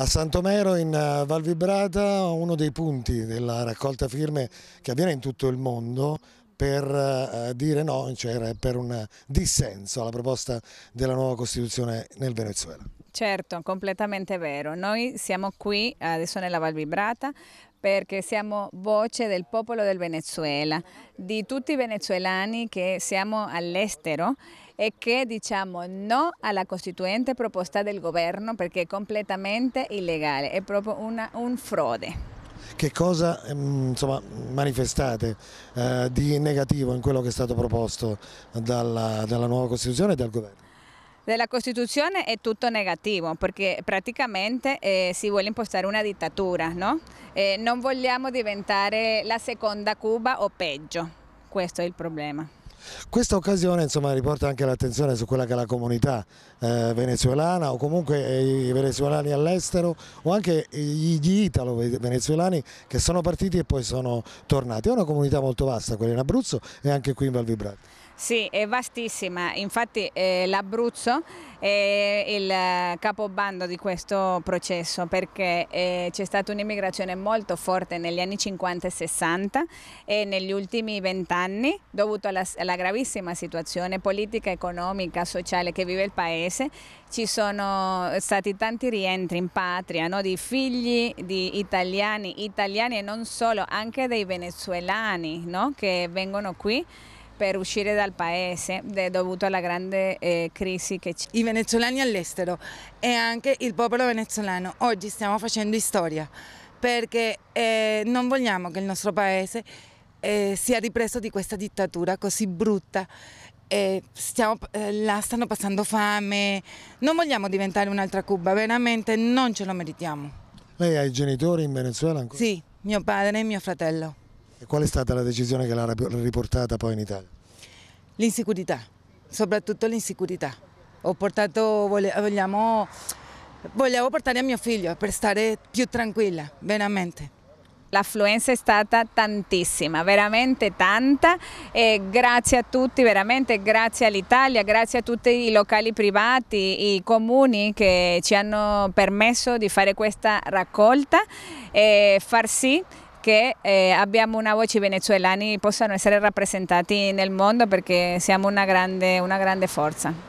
a Santomero in eh, Val Vibrata, uno dei punti della raccolta firme che avviene in tutto il mondo per eh, dire no, cioè per un dissenso alla proposta della nuova Costituzione nel Venezuela. Certo, completamente vero. Noi siamo qui adesso nella Val Vibrata perché siamo voce del popolo del Venezuela, di tutti i venezuelani che siamo all'estero è che diciamo no alla costituente proposta del governo perché è completamente illegale, è proprio una, un frode. Che cosa ehm, insomma, manifestate eh, di negativo in quello che è stato proposto dalla, dalla nuova Costituzione e dal governo? della Costituzione è tutto negativo perché praticamente eh, si vuole impostare una dittatura, no? eh, non vogliamo diventare la seconda Cuba o peggio, questo è il problema. Questa occasione insomma, riporta anche l'attenzione su quella che è la comunità eh, venezuelana o comunque eh, i venezuelani all'estero o anche gli italo-venezuelani che sono partiti e poi sono tornati. È una comunità molto vasta quella in Abruzzo e anche qui in Val Vibrati. Sì, è vastissima, infatti eh, l'Abruzzo è il capobando di questo processo perché eh, c'è stata un'immigrazione molto forte negli anni 50 e 60 e negli ultimi vent'anni dovuto alla, alla, gravissima situazione politica, economica, sociale che vive il paese ci sono stati tanti rientri in patria no? di figli di italiani, italiani e non solo, anche dei venezuelani no? che vengono qui per uscire dal paese dovuto alla grande eh, crisi che c'è. I venezuelani all'estero e anche il popolo venezuelano, oggi stiamo facendo storia perché eh, non vogliamo che il nostro paese eh, sia ripreso di questa dittatura così brutta eh, stiamo, eh, stanno passando fame, non vogliamo diventare un'altra Cuba, veramente non ce lo meritiamo. Lei ha i genitori in Venezuela ancora? Sì, mio padre e mio fratello. E qual è stata la decisione che l'ha riportata poi in Italia? L'insecurità, soprattutto l'insecurità. Ho portato, vogliamo, volevo portare a mio figlio per stare più tranquilla, veramente. L'affluenza è stata tantissima, veramente tanta, e grazie a tutti, veramente grazie all'Italia, grazie a tutti i locali privati, i comuni che ci hanno permesso di fare questa raccolta e far sì che eh, abbiamo una voce, i venezuelani possano essere rappresentati nel mondo perché siamo una grande, una grande forza.